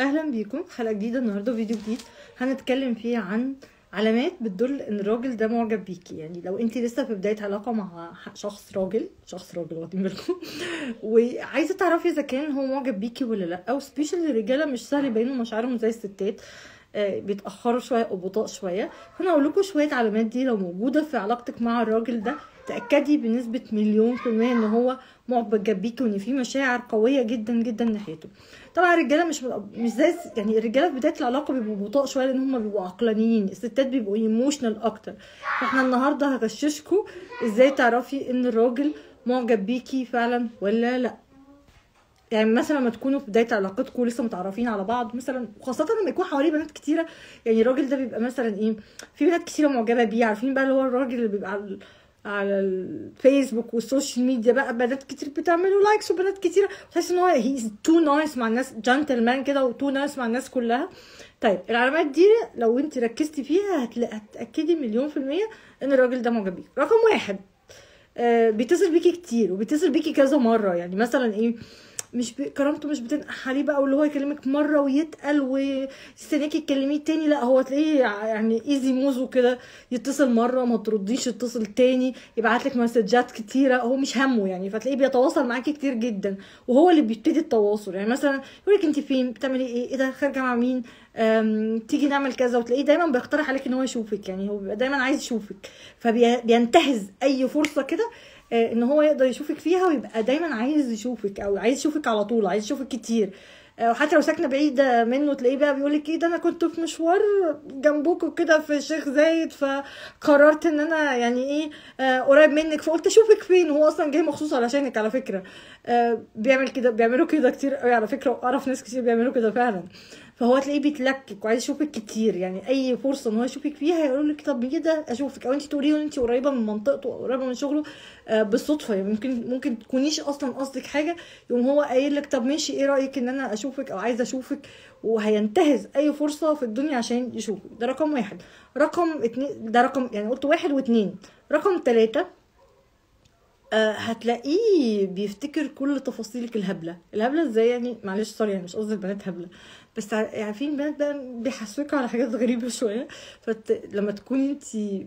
اهلا بيكم حلقه جديده النهارده فيديو جديد هنتكلم فيه عن علامات بتدل ان الراجل ده معجب بيكي يعني لو انت لسه في بدايه علاقه مع شخص راجل شخص راجل واخدين بالكم وعايزه تعرفي اذا كان هو معجب بيكي ولا لا او سبيشال الرجاله مش سهل يبينوا مشاعرهم زي الستات آه، بيتاخروا شويه او بطاء شويه فانا اقول لكم شويه علامات دي لو موجوده في علاقتك مع الراجل ده تاكدي بنسبه مليون في الميه ان هو معجب بيكي وان في مشاعر قويه جدا جدا ناحيته طبعا الرجاله مش مش زي يعني الرجاله في بدايه العلاقه بيبقوا بطاء شويه لان هم بيبقوا عقلانيين الستات بيبقوا ايموشنال اكتر فاحنا النهارده هغششكم ازاي تعرفي ان الراجل معجب بيكي فعلا ولا لا يعني مثلا لما تكونوا في بدايه علاقتكم لسه متعرفين على بعض مثلا وخاصه لما يكون حواليه بنات كتيره يعني الراجل ده بيبقى مثلا ايه في بنات كتيره معجبه بيه عارفين بقى اللي هو الراجل اللي بيبقى على الفيسبوك والسوشيال ميديا بقى بنات كتير بتعملوا لايكس وبنات كتير تحس ان هو هي تو نايس مع الناس جنتلمان كده وتو نايس مع الناس كلها طيب العلامات دي لو انت ركزتي فيها هتتاكدي هتاكدي مليون في الميه ان الراجل ده معجب بيك رقم واحد آه بيتصل بيكي كتير وبيتصل بيكي كذا مره يعني مثلا ايه مش ب... كرامته مش بتنقح عليه بقى واللي هو يكلمك مره ويتقل ويستناكي تكلميه تاني لا هو تلاقيه يعني ايزي موز وكده يتصل مره ما ترديش يتصل تاني يبعت لك مسجات كتيره هو مش همه يعني فتلاقيه بيتواصل معاكي كتير جدا وهو اللي بيبتدي التواصل يعني مثلا يقول لك انت فين بتعملي ايه ايه ده خارجه مع مين تيجي نعمل كذا وتلاقيه دايما بيقترح عليك ان هو يشوفك يعني هو بيبقى دايما عايز يشوفك فبينتهز اي فرصه كده آه، ان هو يقدر يشوفك فيها ويبقى دايما عايز يشوفك او عايز يشوفك على طول عايز يشوفك كتير آه، وحتى لو ساكنه بعيده منه تلاقيه بقى بيقول لك ايه ده انا كنت في مشوار جنبكم كده في الشيخ زايد فقررت ان انا يعني ايه آه، قريب منك فقلت اشوفك فين هو اصلا جاي مخصوص علشانك على فكره بيعمل كده بيعملوا كده كتير على فكره واعرف ناس كتير بيعملوا كده فعلا آه فهو تلاقيه بيتلكك وعايز يشوفك كتير يعني اي فرصه ان هو يشوفك فيها يقول لك طب ده اشوفك او انت تقوليه انت قريبه من منطقته او قريبه من شغله آه، بالصدفه يعني ممكن ممكن تكونيش اصلا قصدك حاجه يقوم هو قايل لك طب ماشي ايه رايك ان انا اشوفك او عايز اشوفك وهينتهز اي فرصه في الدنيا عشان يشوفك ده رقم واحد رقم اتنين ده رقم يعني قلت واحد واتنين رقم تلاته آه، هتلاقيه بيفتكر كل تفاصيلك الهبله الهبله ازاي يعني معلش سوري يعني مش قصدي البنات هبله بس يعني في بنات بقى بيحسوك على حاجات غريبه شويه فلما تكوني انت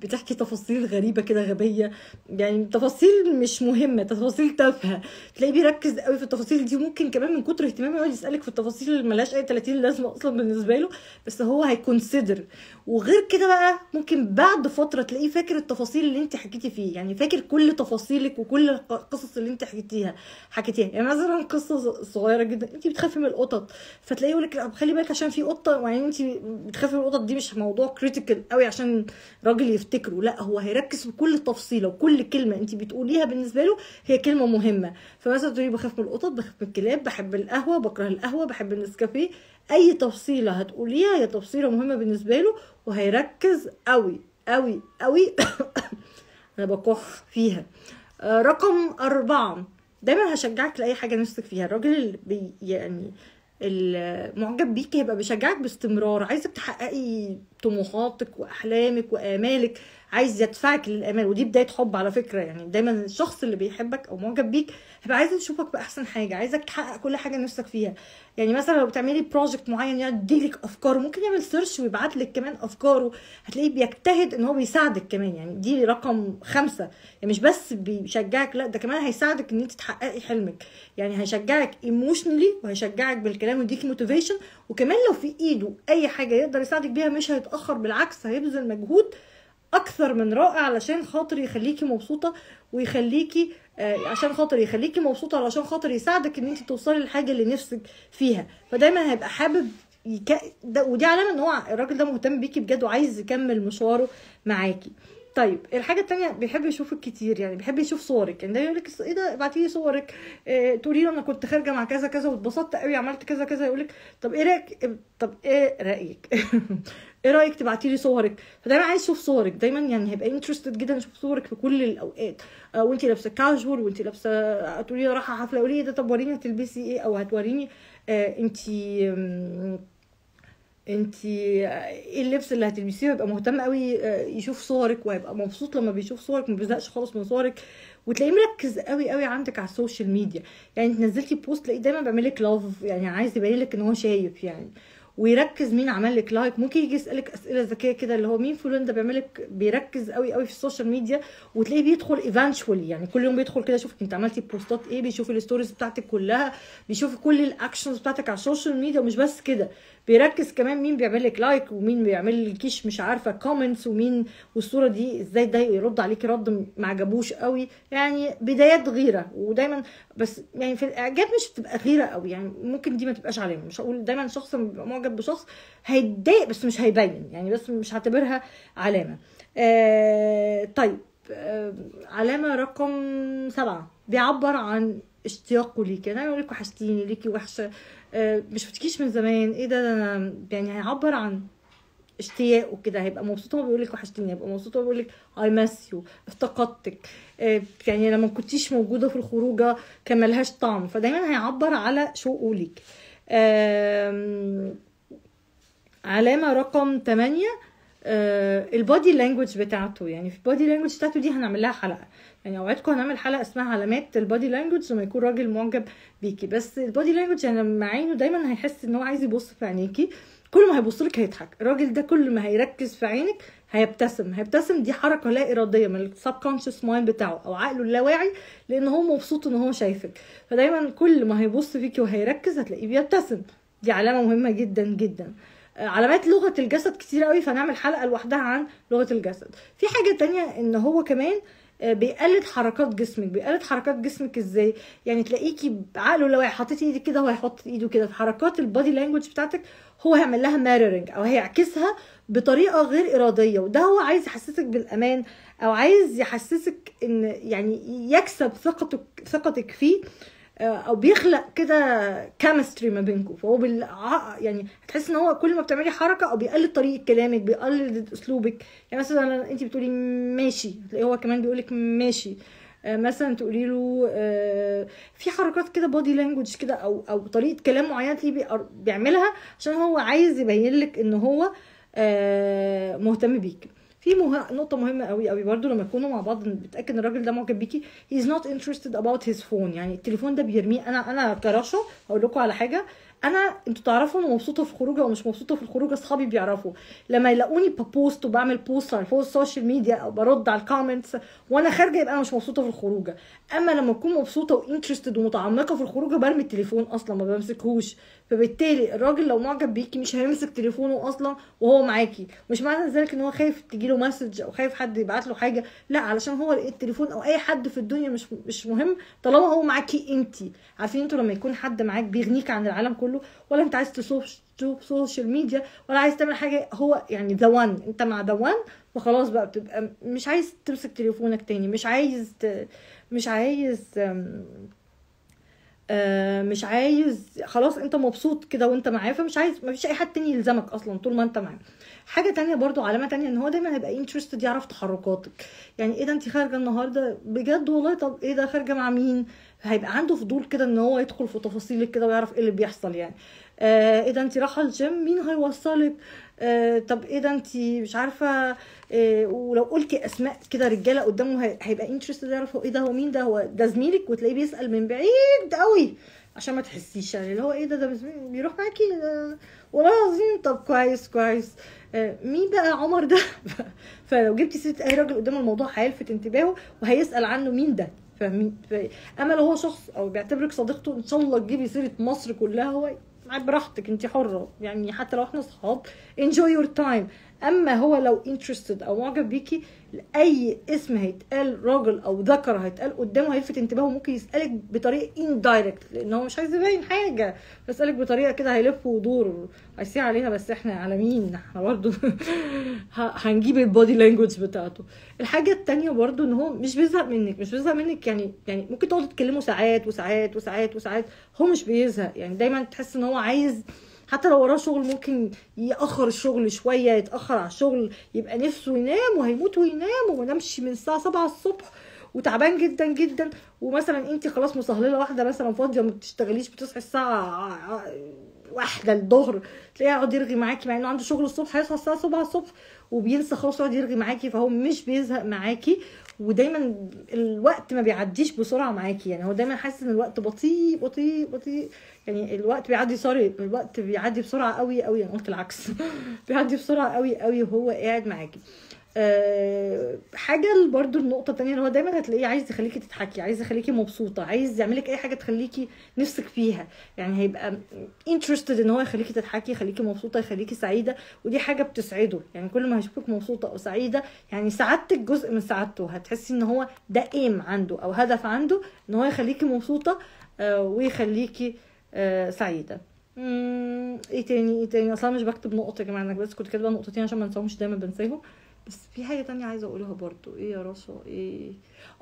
بتحكي تفاصيل غريبه كده غبيه يعني تفاصيل مش مهمه تفاصيل تافهه تلاقيه بيركز قوي في التفاصيل دي ممكن كمان من كتر اهتمامه يقعد يسالك في التفاصيل اللي ملهاش اي 30 لازمه اصلا بالنسبه له بس هو هيكونسيدر وغير كده بقى ممكن بعد فتره تلاقيه فاكر التفاصيل اللي انت حكيتي فيه يعني فاكر كل تفاصيلك وكل القصص اللي انت حكيتيها حكيتيها يعني مثلا قصه صغيره جدا انت بتخافي من القطط فتلاقيه يقول لك طب خلي بالك عشان في قطه يعني انت بتخافي من القطط دي مش موضوع كريتيكال قوي عشان راجل يفتكره لا هو هيركز في كل تفصيله وكل كلمه انت بتقوليها بالنسبه له هي كلمه مهمه فمثلا تقولي بخاف من القطط بخاف من الكلاب بحب القهوه بكره القهوه بحب النسكافيه اي تفصيله هتقوليها هي تفصيله مهمه بالنسبه له وهيركز قوي قوي قوي انا بكح فيها آه، رقم أربعة دايما هشجعك لاي حاجه نفسك فيها الراجل اللي بي يعني المعجب بيكي هيبقى بيشجعك باستمرار عايزك تحققي طموحاتك واحلامك وامالك عايز يدفعك للامان ودي بدايه حب على فكره يعني دايما الشخص اللي بيحبك او معجب بيك هيبقى عايز يشوفك باحسن حاجه عايزك تحقق كل حاجه نفسك فيها يعني مثلا لو بتعملي بروجكت معين يعني لك افكاره ممكن يعمل سيرش ويبعت لك كمان افكاره هتلاقيه بيجتهد ان هو بيساعدك كمان يعني دي رقم خمسة يعني مش بس بيشجعك لا ده كمان هيساعدك ان انت تحققي حلمك يعني هيشجعك ايموشنلي وهيشجعك بالكلام ويديك موتيفيشن وكمان لو في ايده اي حاجه يقدر يساعدك بيها مش هيتاخر بالعكس هيبذل مجهود اكثر من رائع علشان خاطر يخليكي مبسوطه ويخليكي آه، عشان خاطر يخليكي مبسوطه علشان خاطر يساعدك ان انت توصلي للحاجه اللي نفسك فيها فدايما هيبقى حابب يك... ده ودي علامه ان هو الراجل ده مهتم بيكي بجد وعايز يكمل مشواره معاكي طيب الحاجه الثانيه بيحب يشوفك كتير يعني بيحب يشوف صورك يعني ده يقول لك ايه ده ابعتي لي صورك إيه تقولي له انا كنت خارجه مع كذا كذا واتبسطت قوي عملت كذا كذا يقول لك طب ايه رايك طب ايه رايك ايه رايك تبعتي لي صورك فدايما عايز اشوف صورك دايما يعني هيبقى انترستد جدا اشوف صورك في كل الاوقات آه، وانت لابسه كاجوال وانت لابسه هتقولي لي رايحه حفله قولي إيه ده طب وريني هتلبسي ايه او هتوريني انت آه، انت آه، ايه اللبس اللي هتلبسيه هيبقى مهتم قوي يشوف صورك وهيبقى مبسوط لما بيشوف صورك ما بيزهقش خالص من صورك وتلاقيه مركز قوي قوي عندك على السوشيال ميديا يعني انت نزلتي بوست تلاقيه دايما بيعمل لك لاف يعني عايز يبين لك ان هو شايف يعني آه ويركز مين عمل لك لايك ممكن يجي يسالك اسئله ذكيه كده اللي هو مين فلان ده بيعمل لك بيركز قوي قوي في السوشيال ميديا وتلاقيه بيدخل ايفنتشوالي يعني كل يوم بيدخل كده يشوفك انت عملتي بوستات ايه بيشوف الستوريز بتاعتك كلها بيشوف كل الاكشنز بتاعتك على السوشيال ميديا ومش بس كده بيركز كمان مين بيعمل لك لايك ومين بيعمل لكيش مش عارفه كومنتس ومين والصوره دي ازاي ده يرد عليكي رد ما عجبوش قوي يعني بدايات غيره ودايما بس يعني في الاعجاب مش بتبقى غيره قوي يعني ممكن دي ما تبقاش علامه مش هقول دايما شخص بيبقى معجب بشخص هيتضايق بس مش هيبين يعني بس مش هعتبرها علامه آه طيب آه علامه رقم سبعه بيعبر عن اشتياقه ليكي انا يقول لك وحشتيني ليكي وحشه آه مش بتكيش من زمان ايه ده انا يعني هيعبر عن اشتياق وكده هيبقى مبسوط هو بيقول لك وحشتيني هيبقى مبسوط هو بيقول لك اي مس يو افتقدتك آه، يعني لما كنتيش موجوده في الخروجه كان ملهاش طعم فدايما هيعبر على شوقه ليك علامه رقم 8 البادي لانجوج بتاعته يعني في البادي لانجوج بتاعته دي هنعمل لها حلقه يعني اوعدكم هنعمل حلقه اسمها علامات البادي لانجوج لما يكون راجل معجب بيكي بس البادي لانجوج يعني لما عينه دايما هيحس ان هو عايز يبص في عينيكي كل ما هيبص لك هيضحك الراجل ده كل ما هيركز في عينك هيبتسم هيبتسم دي حركه لا اراديه من السب كونشس مايند بتاعه او عقله اللاواعي لان هو مبسوط ان هو شايفك فدايما كل ما هيبص فيكي وهيركز هتلاقيه بيبتسم دي علامه مهمه جدا جدا آه، علامات لغه الجسد كتير قوي فهنعمل حلقه لوحدها عن لغه الجسد في حاجه تانية ان هو كمان آه، بيقلد حركات جسمك بيقلد حركات جسمك ازاي يعني تلاقيكي عقله لو حطيتي ايدك كده هو هيحط ايده كده في حركات البادي لانجوج بتاعتك هو هيعمل لها ميرورنج او هيعكسها بطريقه غير اراديه وده هو عايز يحسسك بالامان او عايز يحسسك ان يعني يكسب ثقتك ثقتك فيه او بيخلق كده كيمستري ما بينكم فهو بال يعني هتحس ان هو كل ما بتعملي حركه او بيقلد طريقه كلامك بيقلد اسلوبك يعني مثلا انت بتقولي ماشي تلاقيه هو كمان بيقولك ماشي آه، مثلا تقولي له آه، في حركات كده بودي لانجوج كده او او طريقه كلام معينه تلاقيه بيعملها عشان هو عايز يبين لك ان هو آه، مهتم بيك في مه... نقطه مهمه قوي قوي برضو لما تكونوا مع بعض بتاكد ان الراجل ده معجب بيكي he's not interested about his phone يعني التليفون ده بيرميه انا انا كرشا هقول لكم على حاجه انا انتوا تعرفوا انا مبسوطه في خروجه او مش مبسوطه في الخروجه اصحابي بيعرفوا لما يلاقوني ببوست وبعمل بوست على فوق السوشيال ميديا او برد على الكومنتس وانا خارجه يبقى انا مش مبسوطه في الخروجه اما لما اكون مبسوطه وانترستد ومتعمقه في الخروجه برمي التليفون اصلا ما بمسكهوش فبالتالي الراجل لو معجب بيكي مش هيمسك تليفونه اصلا وهو معاكي مش معنى ذلك ان هو خايف تجيله مسج او خايف حد يبعت له حاجه لا علشان هو التليفون او اي حد في الدنيا مش مش مهم طالما هو معاكي انت عارفين انتوا لما يكون حد معاك بيغنيك عن العالم كله كله ولا انت عايز تشوف سوشيال ميديا ولا عايز تعمل حاجه هو يعني ذا وان انت مع ذا وان فخلاص بقى بتبقى مش عايز تمسك تليفونك تاني مش عايز ت... مش عايز آه، مش عايز خلاص انت مبسوط كده وانت معاه فمش عايز مفيش اي حد تاني يلزمك اصلا طول ما انت معاه حاجه تانية برضو علامه تانية ان هو دايما هيبقى انترستد يعرف تحركاتك يعني ايه ده انت خارجه النهارده بجد والله طب ايه ده خارجه مع مين هيبقى عنده فضول كده ان هو يدخل في تفاصيلك كده ويعرف ايه اللي بيحصل يعني آه ايه ده انت رايحه الجيم مين هيوصلك آه طب ايه ده انت مش عارفه آه ولو قلتي اسماء كده رجاله قدامه هيبقى انترستد يعرف هو ايه ده هو مين ده هو ده زميلك وتلاقيه بيسال من بعيد قوي عشان ما تحسيش يعني اللي هو ايه ده ده بيروح معاكي آه، والله العظيم طب كويس كويس آه، مين بقى عمر ده فلو جبتي سيره اي راجل قدام الموضوع هيلفت انتباهه وهيسال عنه مين ده فاهمين اما لو هو شخص او بيعتبرك صديقته ان شاء الله تجيبي سيره مصر كلها هو براحتك انت حره يعني حتى لو احنا صحاب enjoy your time اما هو لو انترستد او معجب بيكي اي اسم هيتقال راجل او ذكر هيتقال قدامه هيلفت انتباهه ممكن يسالك بطريقه اندايركت لان هو مش عايز يبين حاجه بيسالك بطريقه كده هيلف ويدور هيسيع عليها بس احنا على مين احنا برضو هنجيب البودي لانجوج بتاعته الحاجه الثانيه برضو ان هو مش بيزهق منك مش بيزهق منك يعني يعني ممكن تقعدوا تتكلموا ساعات وساعات وساعات وساعات هو مش بيزهق يعني دايما تحس ان هو عايز حتى لو وراه شغل ممكن ياخر الشغل شويه يتاخر على الشغل يبقى نفسه ينام وهيموت وينام وما نامش من الساعه 7 الصبح وتعبان جدا جدا ومثلا انت خلاص مصهلله واحده مثلا فاضيه ما بتشتغليش بتصحي الساعه واحده الظهر تلاقيه يقعد يرغي معاكي مع انه عنده شغل الصبح هيصحى الساعه 7 الصبح وبينسى خالص يقعد يرغي معاكي فهو مش بيزهق معاكي ودايما الوقت ما بيعديش بسرعه معاكي يعني هو دايما حاسس ان الوقت بطيء بطيء بطيء يعني الوقت بيعدي سوري الوقت بيعدي بسرعه قوي قوي انا قلت العكس بيعدي بسرعه قوي قوي وهو قاعد معاكي أه حاجه برضو النقطه الثانيه اللي هو دايما هتلاقيه عايز يخليكي تضحكي عايز يخليكي مبسوطه عايز يعملك اي حاجه تخليكي نفسك فيها يعني هيبقى انترستد ان هو يخليكي تضحكي يخليكي مبسوطه يخليكي سعيده ودي حاجه بتسعده يعني كل ما هيشوفك مبسوطه او سعيده يعني سعادتك جزء من سعادته هتحسي ان هو ده ايم عنده او هدف عنده ان هو يخليكي مبسوطه آه، ويخليكي آه، سعيده ايه تاني ايه تاني اصلا مش بكتب نقط يا جماعه انا بس كنت كاتبه نقطتين عشان ما انساهمش دايما بنساهم بس في حاجه تانية عايزه اقولها برضو ايه يا رشا ايه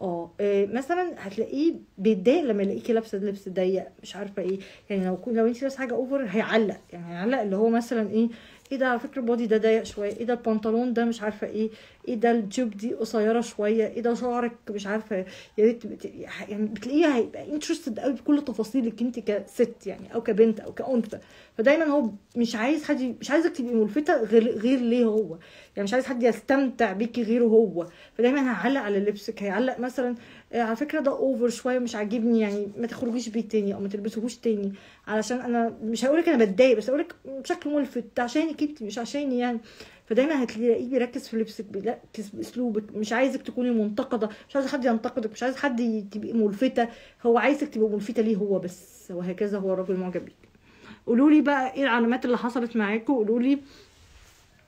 اه إيه مثلا هتلاقيه بيتضايق لما يلاقيكي لابسه لبس ضيق مش عارفه ايه يعني لو لو انت لابسه حاجه اوفر هيعلق يعني هيعلق اللي هو مثلا ايه ايه ده على فكره البودي ده ضيق شويه ايه ده البنطلون ده مش عارفه ايه ايه ده الجيب دي قصيره شويه ايه ده شعرك مش عارفه يا ريت يعني بتلاقيها هيبقى انترستد قوي بكل تفاصيلك انت كست يعني او كبنت او كانثى فدايما هو مش عايز حد مش عايزك تبقي ملفته غير غير ليه هو يعني مش عايز حد يستمتع بيكي غيره هو فدايما هيعلق على لبسك هيعلق مثلا آه، على فكره ده اوفر شويه مش عاجبني يعني ما تخرجيش بيه تاني او ما تلبسهوش تاني علشان انا مش هقولك انا بتضايق بس هقولك بشكل ملفت عشانك انت مش عشاني يعني فدايما هتلاقيه بيركز في لبسك بيركز في اسلوبك مش عايزك تكوني منتقده مش عايز حد ينتقدك مش عايز حد تبقي ملفته هو عايزك تبقي ملفته ليه هو بس وهكذا هو الراجل معجب بيك قولوا لي بقى ايه العلامات اللي حصلت معاكم قولوا لي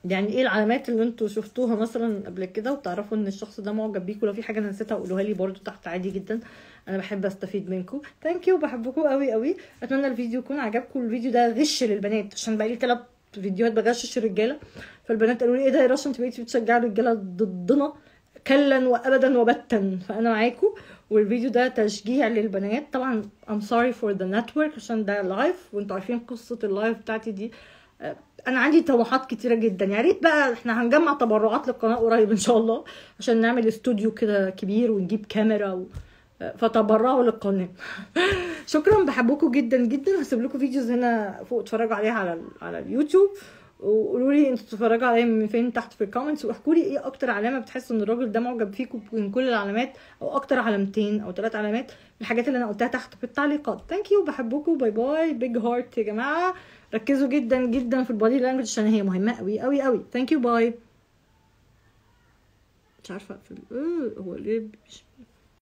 يعني ايه العلامات اللي انتوا شفتوها مثلا قبل كده وتعرفوا ان الشخص ده معجب بيكوا لو في حاجه انا نسيتها قولوها لي برده تحت عادي جدا انا بحب استفيد منكم ثانك يو بحبكم قوي قوي اتمنى الفيديو يكون عجبكم الفيديو ده غش للبنات عشان بقالي 3 فيديوهات بغشش الرجاله فالبنات قالوا لي ايه ده يا رشا انت بقيتي بتشجعي الرجاله ضدنا كلا وابدا وبتا فانا معاكم والفيديو ده تشجيع للبنات طبعا ام سوري فور ذا نتورك عشان ده لايف وانتوا عارفين قصه اللايف بتاعتي دي انا عندي طموحات كتيره جدا يا ريت بقى احنا هنجمع تبرعات للقناه قريب ان شاء الله عشان نعمل استوديو كده كبير ونجيب كاميرا و... فتبرعوا للقناه شكرا بحبكم جدا جدا هسيب لكم فيديوز هنا فوق اتفرجوا عليها على على اليوتيوب وقولوا لي انتوا بتتفرجوا عليا من فين تحت في الكومنتس واحكوا لي ايه اكتر علامه بتحسوا ان الراجل ده معجب فيكم من كل العلامات او اكتر علامتين او ثلاث علامات الحاجات اللي انا قلتها تحت في التعليقات ثانك يو بحبكم باي باي بيج هارت يا جماعه ركزوا جدا جدا في البادي لانجوج عشان هي مهمه قوي قوي قوي ثانك يو باي مش عارفه في هو ليه مش